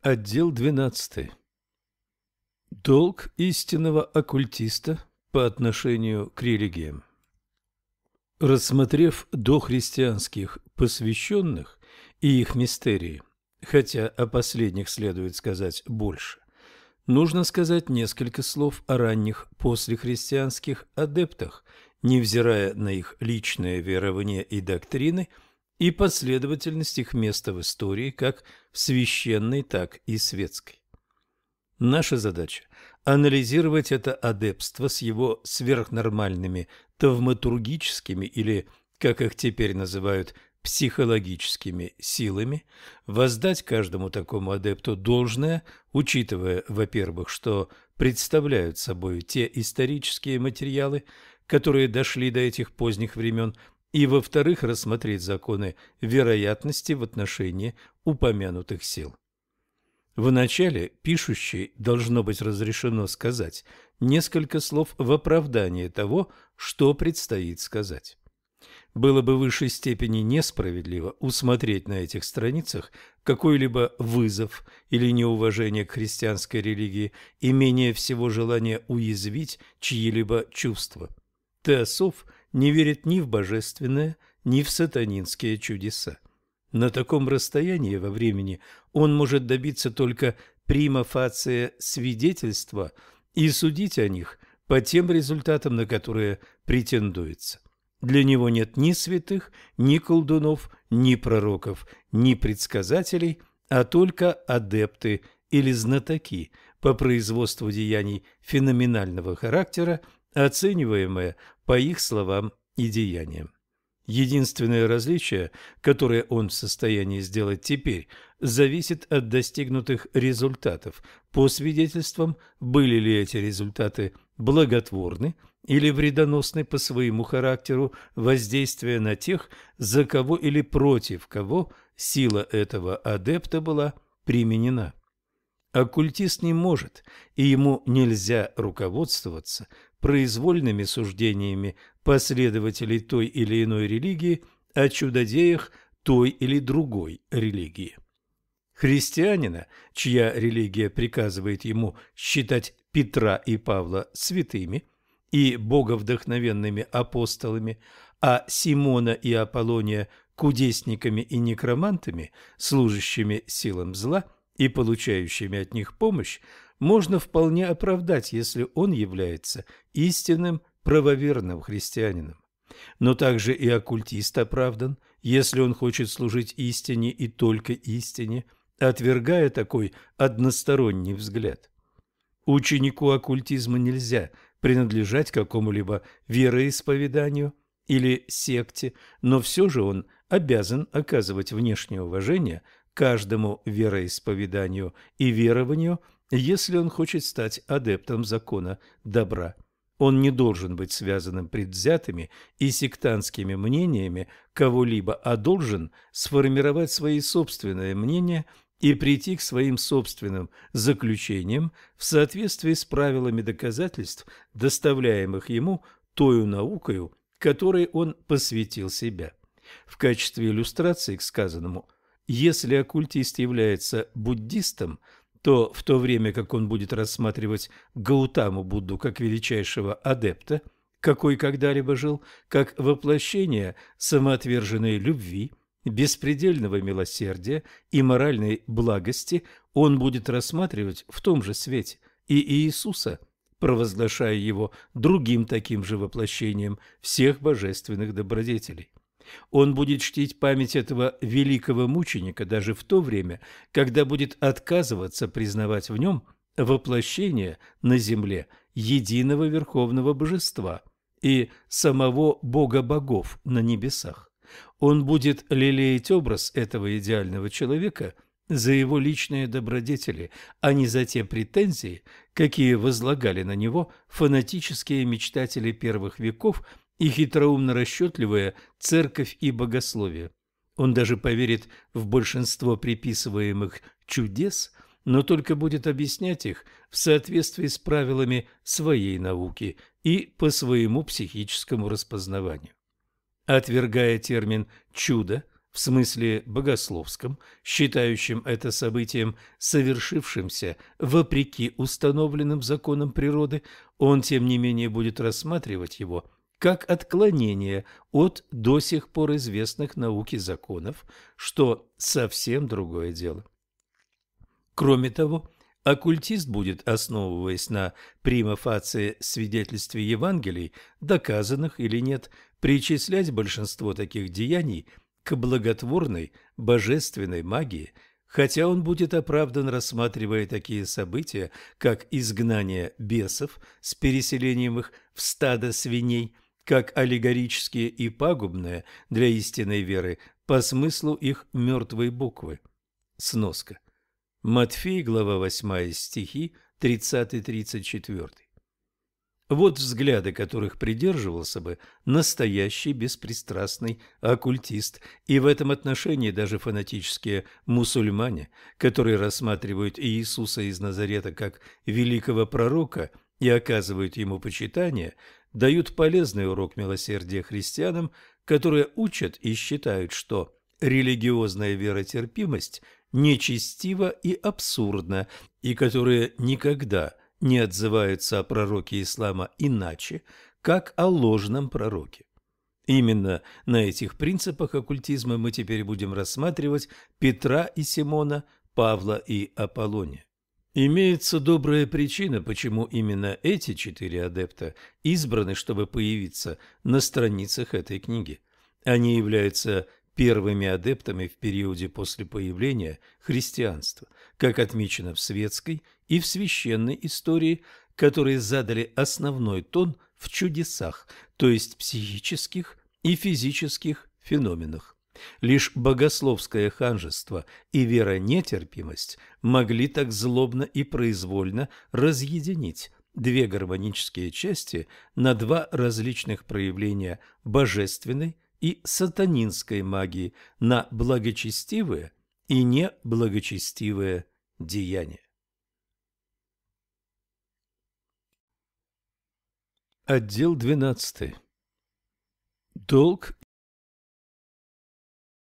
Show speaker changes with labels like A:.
A: Отдел 12. Долг истинного оккультиста по отношению к религиям. Рассмотрев дохристианских посвященных и их мистерии, хотя о последних следует сказать больше, нужно сказать несколько слов о ранних послехристианских адептах, невзирая на их личное верование и доктрины – и последовательность их места в истории как в священной, так и светской. Наша задача – анализировать это адепство с его сверхнормальными тавматургическими или, как их теперь называют, психологическими силами, воздать каждому такому адепту должное, учитывая, во-первых, что представляют собой те исторические материалы, которые дошли до этих поздних времен – и, во-вторых, рассмотреть законы вероятности в отношении упомянутых сил. Вначале пишущий должно быть разрешено сказать несколько слов в оправдание того, что предстоит сказать. Было бы в высшей степени несправедливо усмотреть на этих страницах какой-либо вызов или неуважение к христианской религии и менее всего желание уязвить чьи-либо чувства. Теософ – не верит ни в божественное, ни в сатанинские чудеса. На таком расстоянии во времени он может добиться только прима фация свидетельства и судить о них по тем результатам, на которые претендуется. Для него нет ни святых, ни колдунов, ни пророков, ни предсказателей, а только адепты или знатоки по производству деяний феноменального характера – оцениваемое по их словам и деяниям. Единственное различие, которое он в состоянии сделать теперь, зависит от достигнутых результатов. По свидетельствам, были ли эти результаты благотворны или вредоносны по своему характеру воздействия на тех, за кого или против кого сила этого адепта была применена. Оккультист не может и ему нельзя руководствоваться произвольными суждениями последователей той или иной религии о чудодеях той или другой религии. Христианина, чья религия приказывает ему считать Петра и Павла святыми и боговдохновенными апостолами, а Симона и Аполлония – кудесниками и некромантами, служащими силам зла – и получающими от них помощь, можно вполне оправдать, если он является истинным правоверным христианином. Но также и оккультист оправдан, если он хочет служить истине и только истине, отвергая такой односторонний взгляд. Ученику оккультизма нельзя принадлежать какому-либо вероисповеданию или секте, но все же он обязан оказывать внешнее уважение – каждому вероисповеданию и верованию, если он хочет стать адептом закона добра. Он не должен быть связанным предвзятыми и сектантскими мнениями кого-либо, а должен сформировать свои собственные мнения и прийти к своим собственным заключениям в соответствии с правилами доказательств, доставляемых ему тою наукою, которой он посвятил себя. В качестве иллюстрации к сказанному – если оккультист является буддистом, то в то время как он будет рассматривать Гаутаму Будду как величайшего адепта, какой когда-либо жил, как воплощение самоотверженной любви, беспредельного милосердия и моральной благости, он будет рассматривать в том же свете и Иисуса, провозглашая его другим таким же воплощением всех божественных добродетелей. Он будет чтить память этого великого мученика даже в то время, когда будет отказываться признавать в нем воплощение на земле единого верховного божества и самого бога богов на небесах. Он будет лелеять образ этого идеального человека за его личные добродетели, а не за те претензии, какие возлагали на него фанатические мечтатели первых веков – и хитроумно расчетливая церковь и богословие. Он даже поверит в большинство приписываемых чудес, но только будет объяснять их в соответствии с правилами своей науки и по своему психическому распознаванию. Отвергая термин «чудо», в смысле богословском, считающим это событием, совершившимся вопреки установленным законам природы, он, тем не менее, будет рассматривать его как отклонение от до сих пор известных науки законов, что совсем другое дело. Кроме того, оккультист будет, основываясь на прима фации свидетельстве Евангелий, доказанных или нет, причислять большинство таких деяний к благотворной божественной магии, хотя он будет оправдан, рассматривая такие события, как изгнание бесов с переселением их в стадо свиней – как аллегорические и пагубные для истинной веры по смыслу их мертвой буквы. Сноска. Матфей, глава 8, стихи 30-34. Вот взгляды, которых придерживался бы настоящий беспристрастный оккультист, и в этом отношении даже фанатические мусульмане, которые рассматривают Иисуса из Назарета как великого пророка и оказывают ему почитание – дают полезный урок милосердия христианам, которые учат и считают, что религиозная веротерпимость нечестива и абсурдна, и которые никогда не отзываются о пророке ислама иначе, как о ложном пророке. Именно на этих принципах оккультизма мы теперь будем рассматривать Петра и Симона, Павла и Аполлония. Имеется добрая причина, почему именно эти четыре адепта избраны, чтобы появиться на страницах этой книги. Они являются первыми адептами в периоде после появления христианства, как отмечено в светской и в священной истории, которые задали основной тон в чудесах, то есть психических и физических феноменах. Лишь богословское ханжество и веронетерпимость могли так злобно и произвольно разъединить две гармонические части на два различных проявления божественной и сатанинской магии, на благочестивые и неблагочестивые деяния. Отдел 12. Долг